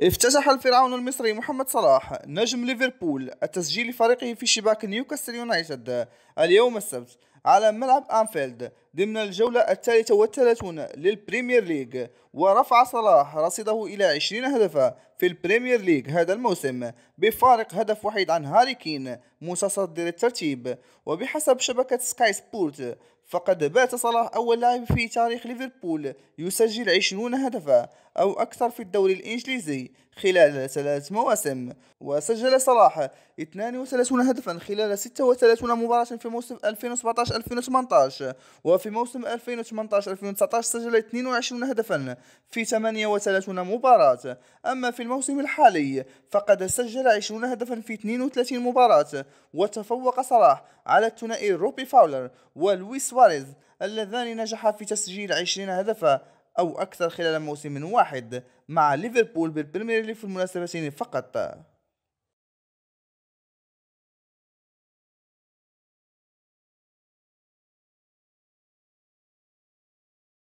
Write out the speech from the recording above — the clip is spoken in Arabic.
افتتح الفرعون المصري محمد صلاح نجم ليفربول التسجيل لفريقه في شباك نيوكاسل يونايتد اليوم السبت على ملعب أنفيلد ضمن الجولة الثالثة والثلاثون للبريمير ليج ورفع صلاح رصيده إلى 20 هدفا في البريمير ليج هذا الموسم بفارق هدف وحيد عن هاري كين متصدر الترتيب وبحسب شبكة سكاي سبورت فقد بات صلاح أول لاعب في تاريخ ليفربول يسجل 20 هدفا أو أكثر في الدوري الإنجليزي خلال ثلاث مواسم وسجل صلاح 32 هدفا خلال 36 مباراة في موسم 2017-2018 وفي في موسم 2018 2019 سجل 22 هدفا في 38 مباراة أما في الموسم الحالي فقد سجل 20 هدفا في 32 مباراة وتفوق صلاح على الثنائي روبي فاولر ولويس سواريز اللذان نجحا في تسجيل 20 هدفا أو أكثر خلال موسم واحد مع ليفربول بالبريمير ليج في المناسبتين فقط